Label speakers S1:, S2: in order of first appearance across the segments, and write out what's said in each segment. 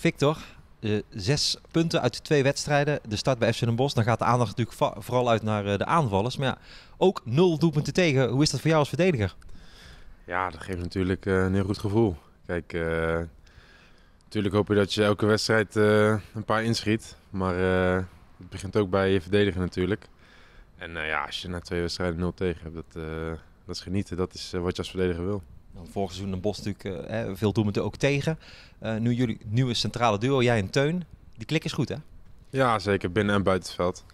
S1: Victor, eh, zes punten uit de twee wedstrijden. De start bij FC Den Bosch. Dan gaat de aandacht natuurlijk vooral uit naar eh, de aanvallers. Maar ja, ook nul doelpunten tegen. Hoe is dat voor jou als verdediger? Ja, dat geeft
S2: natuurlijk eh, een heel goed gevoel. Kijk, natuurlijk hoop je dat je elke wedstrijd een paar inschiet. Maar het begint ook bij je verdedigen natuurlijk. En ja, als je na twee wedstrijden nul tegen hebt, dat, dat is genieten. Dat is wat je als verdediger wil. Dan
S1: vorig seizoen een Bos natuurlijk doen eh, veel doelpunten ook tegen. Eh, nu jullie nieuwe centrale duo, jij en Teun. Die klik is goed, hè?
S2: Ja, zeker. Binnen en buiten het veld.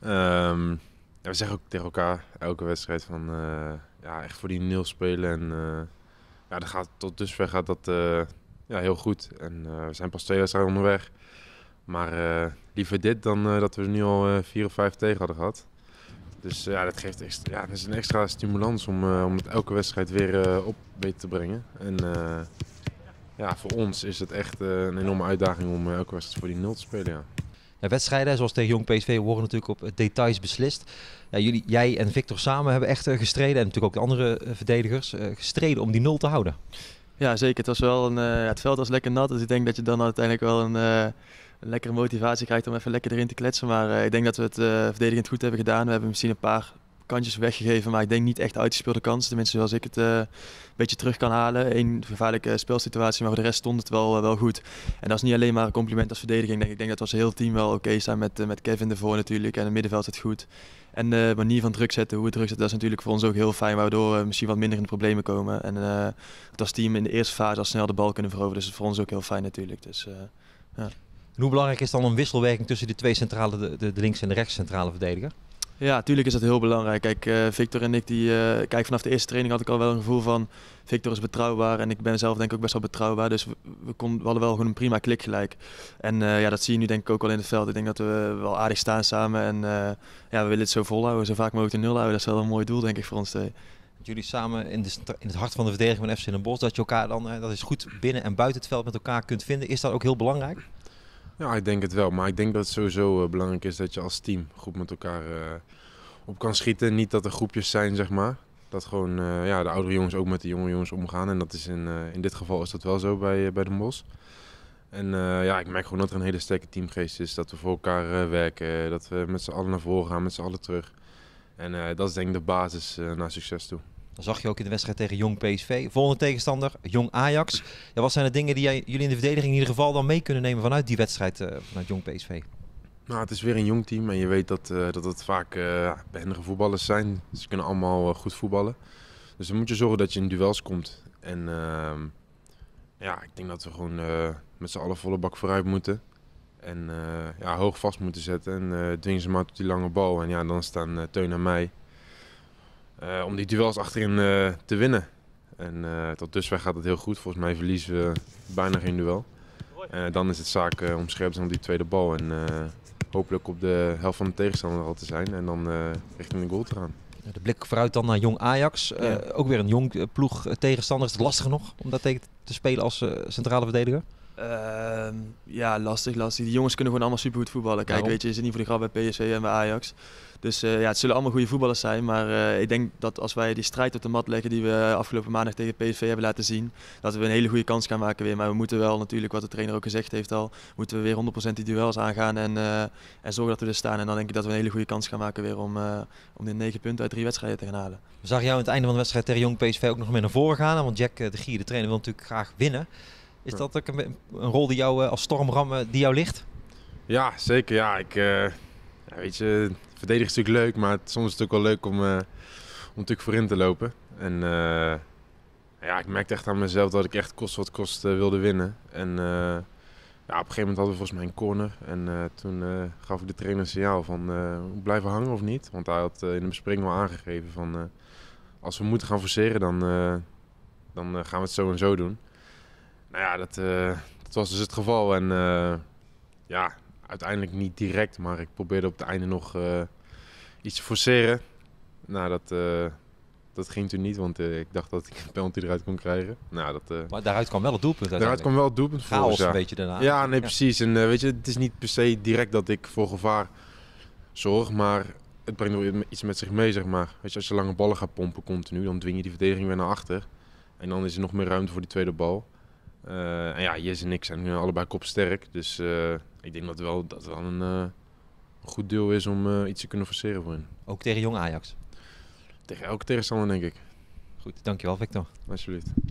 S2: Ehm, we zeggen ook tegen elkaar elke wedstrijd van eh, ja, echt voor die nul spelen. En ja, dat gaat, tot dusver gaat dat ja, heel goed. En we zijn pas twee wedstrijden onderweg. Maar liever dit dan dat we er nu al vier of vijf tegen hadden gehad. Dus eh, ja, dat geeft extra, ja, is een extra stimulans om, eh, om het elke wedstrijd weer eh, op beter te brengen. En ja, voor ons is het echt een enorme uitdaging om elke wedstrijd voor die nul te spelen. Ja. wedstrijden zoals tegen Jong PSV worden natuurlijk op details beslist.
S1: Ja, jullie, jij en Victor samen hebben echt gestreden, en natuurlijk ook de andere verdedigers, gestreden om die nul te houden.
S3: Ja, zeker. Het, was wel een, het veld was lekker nat, dus ik denk dat je dan uiteindelijk wel een een lekkere motivatie krijgt om even lekker erin te kletsen. Maar eh, ik denk dat we het eh, verdedigend goed hebben gedaan. We hebben misschien een paar kantjes weggegeven, maar ik denk niet echt uitgespeelde kansen. Tenminste, zoals ik het eh, een beetje terug kan halen. Eén gevaarlijke speelsituatie, maar voor de rest stond het wel, wel goed. En dat is niet alleen maar een compliment als verdediging. Ik denk dat we als heel team wel oké staan met, met Kevin ervoor natuurlijk. En het middenveld het goed. En de manier van druk zetten, hoe we druk zetten, dat is natuurlijk voor ons ook heel fijn. Waardoor we misschien wat minder in de problemen komen. En dat als team in de eerste fase al snel de bal kunnen veroveren. Dus dat is voor ons ook heel fijn natuurlijk. Dus, ja
S1: hoe belangrijk is dan een wisselwerking tussen de twee centrale, de, de, links- en de rechtscentrale verdediger?
S3: Ja, natuurlijk is dat heel belangrijk. Kijk, eh, Victor en ik, die, eh, kijk, vanaf de eerste training had ik al wel een gevoel van Victor is betrouwbaar en ik ben zelf denk ik ook best wel betrouwbaar. Dus we, we, kon, we hadden wel gewoon een prima klik gelijk. En eh, ja, dat zie je nu denk ik ook al in het veld. Ik denk dat we wel aardig staan samen en ja, we willen het zo volhouden, zo vaak mogelijk de nul houden. Dat is wel een mooi doel denk ik voor ons twee.
S1: Jullie samen in, de, in het hart van de verdediging van FC Den Bosch, dat je elkaar dan, dat is goed binnen en buiten het veld met elkaar kunt vinden. Is dat ook heel belangrijk?
S2: Ja, ik denk het wel. Maar ik denk dat het sowieso eh, belangrijk is dat je als team goed met elkaar eh, op kan schieten. Niet dat er groepjes zijn, zeg maar. Dat gewoon eh, ja, de oudere jongens ook met de jonge jongens omgaan. En dat is in, in dit geval is dat wel zo bij, bij de Mos. En ja, ik merk gewoon dat er een hele sterke teamgeest is. Dat we voor elkaar werken, dat we met z'n allen naar voren gaan, met z'n allen terug. En dat is denk ik de basis naar succes toe. Dat zag je ook in de wedstrijd tegen Jong PSV.
S1: Volgende tegenstander, Jong Ajax. Ja, wat zijn de dingen die jij, jullie in de verdediging in ieder geval dan mee kunnen nemen vanuit die wedstrijd uh, vanuit Jong PSV?
S2: Nou, het is weer een jong team en je weet dat, eh, dat het vaak eh, behendige voetballers zijn. Ze kunnen allemaal goed voetballen. Dus dan moet je zorgen dat je in duels komt. En ehm, ja, ik denk dat we gewoon met z'n allen volle bak vooruit moeten. En ja, hoog vast moeten zetten en dwingen ze maar tot die lange bal. En ja, dan staan Teun en mij eh, om die duels achterin eh, te winnen. En eh, tot dusver gaat het heel goed. Volgens mij verliezen we bijna geen duel. dan is het zaak om scherp te zijn op die tweede bal. En hopelijk op de helft van de tegenstander al te zijn. En dan richting de goal te gaan. De blik vooruit dan naar jong Ajax. ook weer een jong ploeg tegenstander.
S1: Is het lastig nog om dat tegen te spelen als centrale verdediger?
S3: Ehm, ja, lastig, lastig. Die jongens kunnen gewoon allemaal supergoed voetballen. Kijk, weet je, is in niet voor de grap bij PSV en bij Ajax. Dus eh, ja, het zullen allemaal goede voetballers zijn. Maar eh, ik denk dat als wij die strijd op de mat leggen die we afgelopen maandag tegen PSV hebben laten zien, dat we een hele goede kans gaan maken weer. Maar we moeten wel natuurlijk, wat de trainer ook gezegd heeft al, moeten we weer 100% die duels aangaan en, eh, en zorgen dat we er staan. En dan denk ik dat we een hele goede kans gaan maken weer om, om die 9 punten uit drie wedstrijden te gaan halen. We zag jou aan het einde van de wedstrijd tegen Jong PSV ook nog meer naar voren gaan. Want
S1: Jack de Gier, de trainer, wil natuurlijk graag winnen. Is dat ook een, rol die jou eh, als stormram die jou
S2: ligt? Ja, zeker. Ja, ik, eh, ja, weet je, verdedigen is natuurlijk leuk, maar het, soms is het ook wel leuk om, eh, om natuurlijk voorin te lopen. En ja, ik merkte echt aan mezelf dat ik echt kost wat kost wilde winnen. En ja, op een gegeven moment hadden we volgens mij een corner. En toen gaf ik de trainer een signaal van uh, blijven hangen of niet. Want hij had in de bespreking al aangegeven van als we moeten gaan forceren, dan, dan gaan we het zo en zo doen. Nou ja, dat, eh, dat was dus het geval. En eh, ja, uiteindelijk niet direct, maar ik probeerde op het einde nog eh, iets te forceren. Nou, dat, dat ging toen niet, want ik dacht dat ik een penalty eruit kon krijgen. Nou, dat, maar daaruit kwam wel het doelpunt. Daaruit kwam wel het doelpunt. Chaos ja. een daarna. Ja, nee, precies. En weet je, het is niet per se direct dat ik voor gevaar zorg, maar het brengt wel iets met zich mee, zeg maar. Weet je, als je lange ballen gaat pompen continu, dan dwing je die verdediging weer naar achter. En dan is er nog meer ruimte voor die tweede bal. Eh, en ja, Jez en ik zijn nu allebei kopsterk. Dus eh, ik denk dat wel, dat wel een eh, goed deel is om iets te kunnen forceren voor Ook tegen jong Ajax? Tegen elke tegenstander, denk ik. Goed, dankjewel Victor. Alsjeblieft.